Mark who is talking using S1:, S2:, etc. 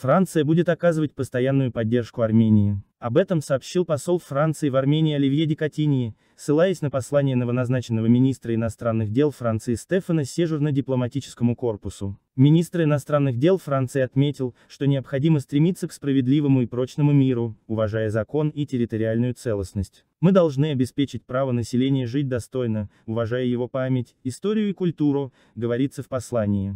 S1: Франция будет оказывать постоянную поддержку Армении. Об этом сообщил посол Франции в Армении Оливье Декатини, ссылаясь на послание новоназначенного министра иностранных дел Франции Стефана Сежурна дипломатическому корпусу. Министр иностранных дел Франции отметил, что необходимо стремиться к справедливому и прочному миру, уважая закон и территориальную целостность. Мы должны обеспечить право населения жить достойно, уважая его память, историю и культуру, говорится в послании.